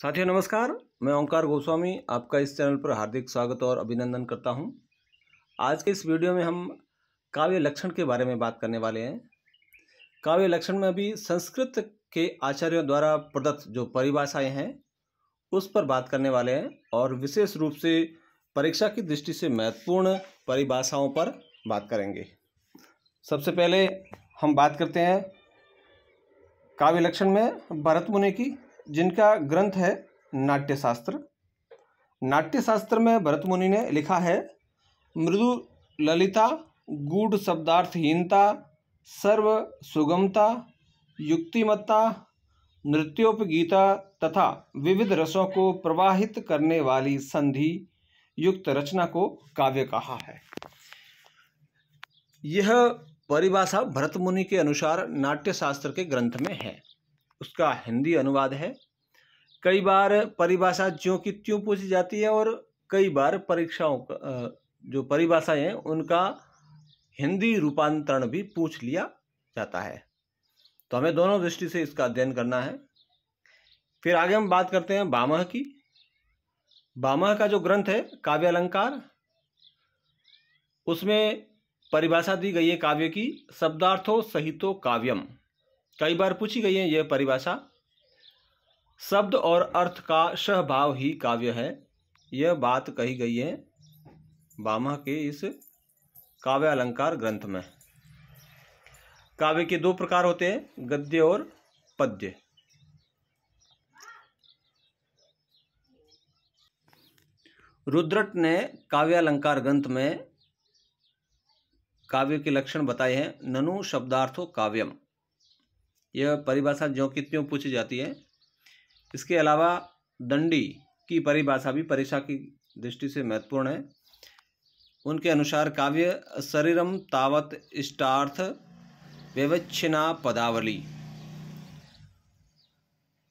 साथियों नमस्कार मैं ओंकार गोस्वामी आपका इस चैनल पर हार्दिक स्वागत और अभिनंदन करता हूं। आज के इस वीडियो में हम काव्य लक्षण के बारे में बात करने वाले हैं काव्य लक्षण में अभी संस्कृत के आचार्यों द्वारा प्रदत्त जो परिभाषाएं हैं उस पर बात करने वाले हैं और विशेष रूप से परीक्षा की दृष्टि से महत्वपूर्ण परिभाषाओं पर बात करेंगे सबसे पहले हम बात करते हैं काव्य लक्षण में भरत मुनि की जिनका ग्रंथ है नाट्यशास्त्र नाट्यशास्त्र में भरत मुनि ने लिखा है मृदु ललिता गूढ़ शब्दार्थहीनता सर्व सुगमता युक्तिमत्ता नृत्योपगीता तथा विविध रसों को प्रवाहित करने वाली संधि युक्त रचना को काव्य कहा है यह परिभाषा भरत मुनि के अनुसार नाट्यशास्त्र के ग्रंथ में है उसका हिंदी अनुवाद है कई बार परिभाषा ज्यों की त्यों पूछी जाती है और कई बार परीक्षाओं का जो परिभाषाएं हैं उनका हिंदी रूपांतरण भी पूछ लिया जाता है तो हमें दोनों दृष्टि से इसका अध्ययन करना है फिर आगे हम बात करते हैं बामह की बामह का जो ग्रंथ है काव्य अलंकार उसमें परिभाषा दी गई है काव्य की शब्दार्थों सहितो काव्यम कई बार पूछी गई है यह परिभाषा शब्द और अर्थ का सहभाव ही काव्य है यह बात कही गई है बामा के इस काव्य अलंकार ग्रंथ में काव्य के दो प्रकार होते हैं गद्य और पद्य रुद्रट ने काव्यालंकार ग्रंथ में काव्य के लक्षण बताए हैं ननु शब्दार्थो काव्यम यह परिभाषा जो त्यों पूछी जाती है इसके अलावा दंडी की परिभाषा भी परीक्षा की दृष्टि से महत्वपूर्ण है उनके अनुसार काव्य शरीरम तावत इष्टार्थ व्यवच्छिना पदावली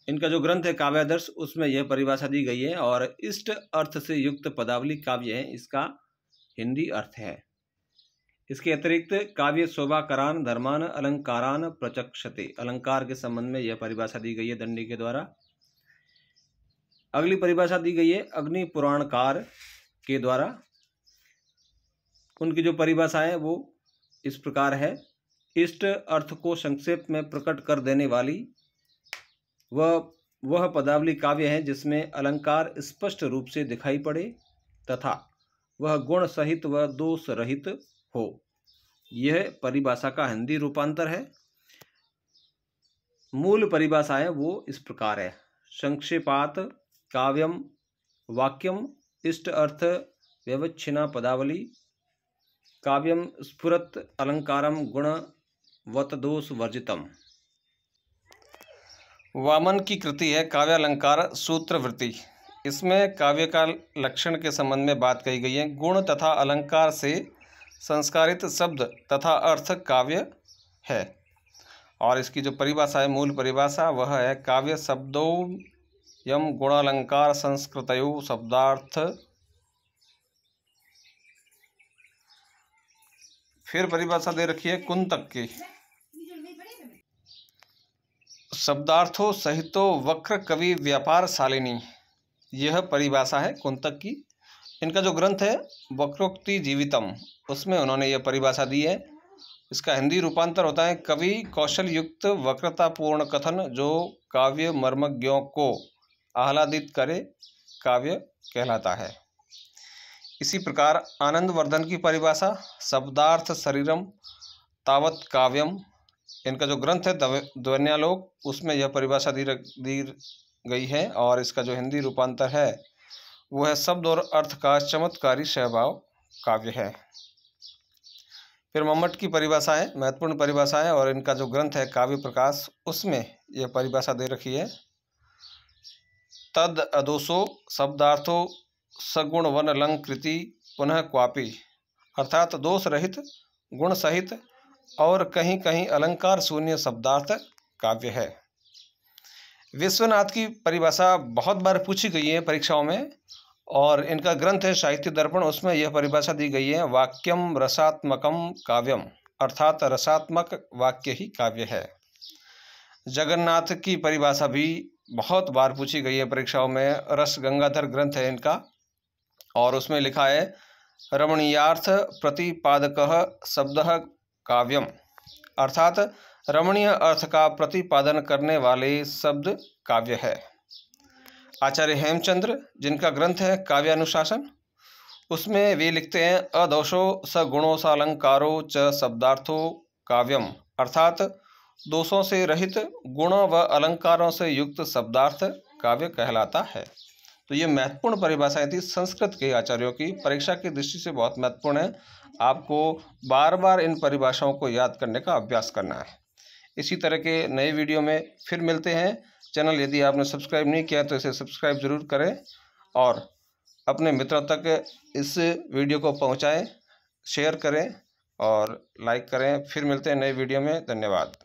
इनका जो ग्रंथ है काव्यादर्श उसमें यह परिभाषा दी गई है और इष्ट अर्थ से युक्त पदावली काव्य है इसका हिंदी अर्थ है इसके अतिरिक्त काव्य शोभा करान धर्मान अलंकारान प्रचक्षते अलंकार के संबंध में यह परिभाषा दी गई है दंडी के द्वारा अगली परिभाषा दी गई है अग्नि पुराणकार के द्वारा उनकी जो परिभाषा है वो इस प्रकार है इष्ट अर्थ को संक्षेप में प्रकट कर देने वाली वह वह पदावली काव्य है जिसमें अलंकार स्पष्ट रूप से दिखाई पड़े तथा वह गुण सहित व दोष रहित हो यह परिभाषा का हिंदी रूपांतर है मूल परिभाषाएं वो इस प्रकार है संक्षेपात काव्यम वाक्यम इष्ट अर्थ व्यवच्छिना पदावली काव्यम स्फुरत अलंकारम गुण दोष वर्जितम वामन की कृति है काव्यालंकार सूत्रवृत्ति इसमें काव्य का लक्षण के संबंध में बात कही गई है गुण तथा अलंकार से संस्कारित शब्द तथा अर्थ काव्य है और इसकी जो परिभाषा है मूल परिभाषा वह है काव्य शब्दों यम गुणालंकार संस्कृतयो शब्दार्थ फिर परिभाषा दे रखी है कुंतक की शब्दार्थों सहितो वक्र कवि व्यापार शालिनी यह परिभाषा है कुंतक की इनका जो ग्रंथ है वक्रोक्ति जीवितम उसमें उन्होंने यह परिभाषा दी है इसका हिंदी रूपांतर होता है कवि कौशल युक्त वक्रतापूर्ण कथन जो काव्य मर्मज्ञों को आह्लादित करे काव्य कहलाता है इसी प्रकार आनंद वर्धन की परिभाषा शब्दार्थ शरीरम तावत काव्यम इनका जो ग्रंथ है ध्वन्यालोक उसमें यह परिभाषा दी दी गई है और इसका जो हिंदी रूपांतर है वह शब्द और अर्थ का चमत्कारी सहभाव काव्य है फिर मम्मट की परिभाषा है महत्वपूर्ण परिभाषा है और इनका जो ग्रंथ है काव्य प्रकाश उसमें यह परिभाषा दे रखी है तद अदोषो शब्दार्थो सगुण वन अलंकृति पुनः क्वापी अर्थात दोष रहित गुण सहित और कहीं कहीं अलंकार शून्य शब्दार्थ काव्य है विश्वनाथ की परिभाषा बहुत बार पूछी गई है परीक्षाओं में और इनका ग्रंथ है साहित्य दर्पण उसमें यह परिभाषा दी गई है वाक्यम रसात्मकम काव्यम अर्थात रसात्मक वाक्य ही काव्य है जगन्नाथ की परिभाषा भी बहुत बार पूछी गई है परीक्षाओं में रस गंगाधर ग्रंथ है इनका और उसमें लिखा है रमणीयार्थ प्रतिपादक शब्द काव्यम अर्थात रमणीय अर्थ का प्रतिपादन करने वाले शब्द काव्य है आचार्य हेमचंद्र जिनका ग्रंथ है काव्यानुशासन उसमें वे लिखते हैं अदोषो स गुणों सालंकारो च शब्दार्थो काव्यम अर्थात दोषों से रहित गुणों व अलंकारों से युक्त शब्दार्थ काव्य कहलाता है तो ये महत्वपूर्ण परिभाषाएं थी संस्कृत के आचार्यों की परीक्षा की दृष्टि से बहुत महत्वपूर्ण है आपको बार बार इन परिभाषाओं को याद करने का अभ्यास करना है इसी तरह के नए वीडियो में फिर मिलते हैं चैनल यदि आपने सब्सक्राइब नहीं किया तो इसे सब्सक्राइब ज़रूर करें और अपने मित्रों तक इस वीडियो को पहुंचाएं शेयर करें और लाइक करें फिर मिलते हैं नए वीडियो में धन्यवाद